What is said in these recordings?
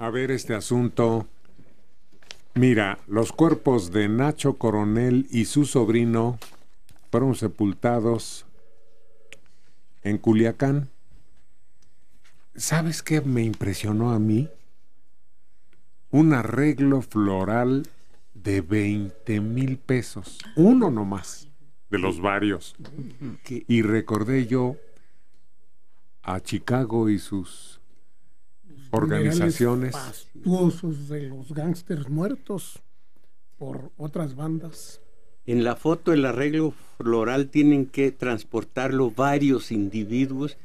a ver este asunto. Mira, los cuerpos de Nacho Coronel y su sobrino fueron sepultados en Culiacán. ¿Sabes qué me impresionó a mí? Un arreglo floral de 20 mil pesos. Uno nomás, de los varios. Y recordé yo a Chicago y sus organizaciones de los gángsters muertos por otras bandas. En la foto el arreglo floral tienen que transportarlo varios individuos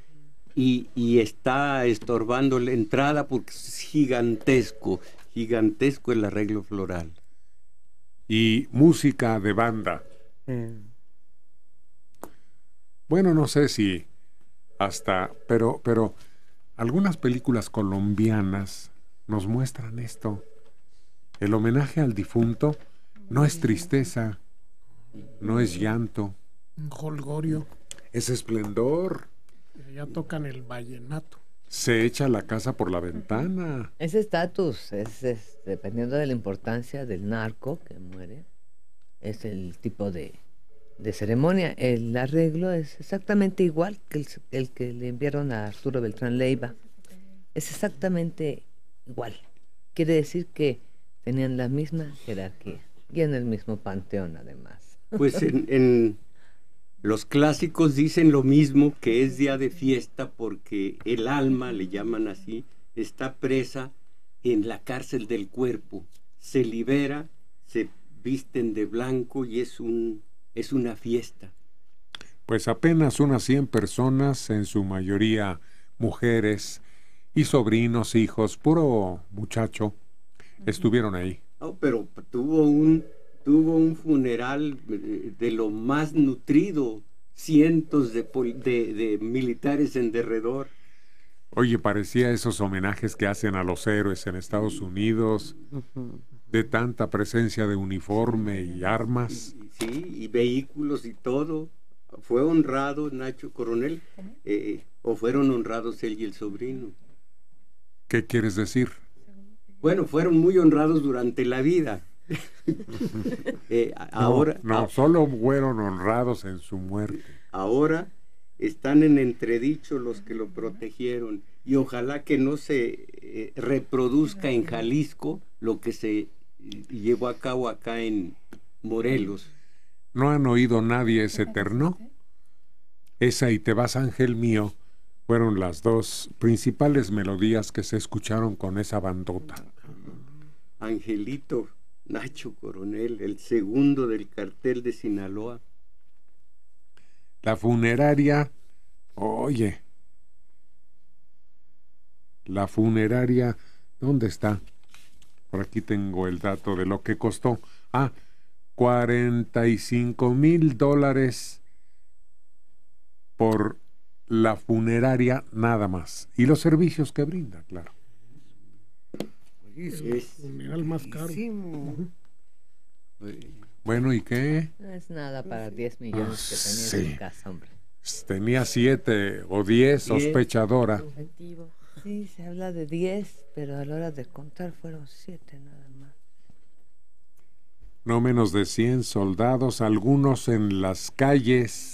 y, está estorbando la entrada porque es gigantesco, gigantesco el arreglo floral. Y música de banda. Mm. Bueno, no sé si hasta, pero, pero algunas películas colombianas nos muestran esto. El homenaje al difunto no es tristeza, no es llanto. Un Jolgorio. Es esplendor. Ya tocan el vallenato. Se echa la casa por la ventana. Es estatus es, dependiendo de la importancia del narco que muere, es el tipo de de ceremonia. El arreglo es exactamente igual que el, que le enviaron a Arturo Beltrán Leiva. Es exactamente igual. Quiere decir que tenían la misma jerarquía y en el mismo panteón además. Pues en los clásicos dicen lo mismo que es día de fiesta porque el alma, le llaman así, está presa en la cárcel del cuerpo. Se libera, se visten de blanco y es un es una fiesta. Pues apenas unas 100 personas, en su mayoría mujeres y sobrinos, hijos, puro muchacho, estuvieron ahí. pero tuvo un, tuvo un funeral eh, de lo más nutrido, cientos de, de militares en derredor. Oye, parecía esos homenajes que hacen a los héroes en Estados Unidos, de tanta presencia de uniforme y armas sí, y vehículos y todo. Fue honrado Nacho Coronel, eh, o fueron honrados él y el sobrino. ¿Qué quieres decir? Bueno, fueron muy honrados durante la vida. Eh, no, ahora, no, solo fueron honrados en su muerte. Ahora están en entredicho los que lo protegieron y ojalá que no se eh, reproduzca en Jalisco lo que se llevó a cabo acá en Morelos. ¿No han oído nadie ese eterno? Esa y Te vas ángel mío fueron las dos principales melodías que se escucharon con esa bandota. Angelito Nacho Coronel, el segundo del cartel de Sinaloa. La funeraria, oye, la funeraria, ¿dónde está? Por aquí tengo el dato de lo que costó. Ah, 45 mil dólares por la funeraria nada más. Y los servicios que brinda, claro. Es funeral más caro. Bueno, ¿y qué? No es nada para 10 millones que ah, tenía en casa, hombre. Tenía 7 o 10, sospechadora. Sí, se habla de 10, pero a la hora de contar fueron 7 nada no menos de 100 soldados, algunos en las calles,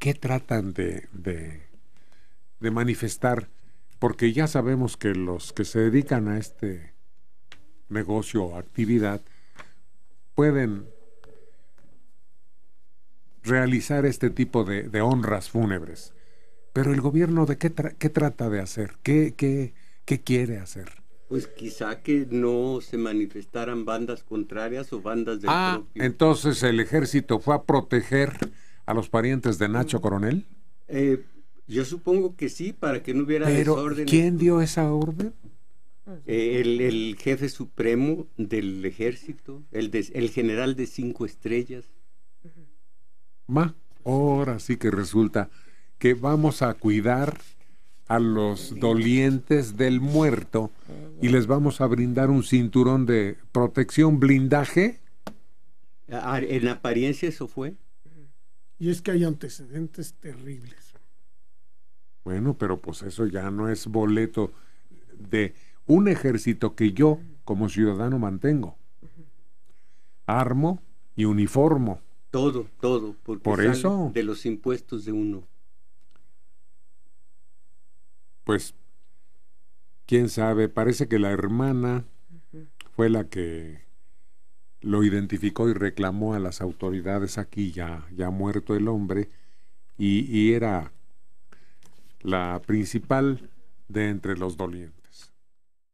¿Qué tratan de, de, manifestar? Porque ya sabemos que los que se dedican a este negocio o actividad pueden realizar este tipo de, honras fúnebres. Pero el gobierno, ¿de qué, qué trata de hacer? ¿Qué, qué, qué quiere hacer? pues quizá que no se manifestaran bandas contrarias o bandas de ah, Entonces el ejército fue a proteger a los parientes de Nacho mm. Coronel. Eh, yo supongo que sí, para que no hubiera Pero, ¿Quién dio esa orden? Eh, el, jefe supremo del ejército, el, el general de cinco estrellas. Ma, ahora sí que resulta que vamos a cuidar a los dolientes del muerto y les vamos a brindar un cinturón de protección, blindaje. Ah, ah, en apariencia eso fue. Y es que hay antecedentes terribles. Bueno, pero pues eso ya no es boleto de un ejército que yo como ciudadano mantengo. Armo y uniformo. Todo, todo, Por eso, de los impuestos de uno pues, quién sabe, parece que la hermana fue la que lo identificó y reclamó a las autoridades aquí, ya, ya muerto el hombre, y era la principal de entre los dolientes.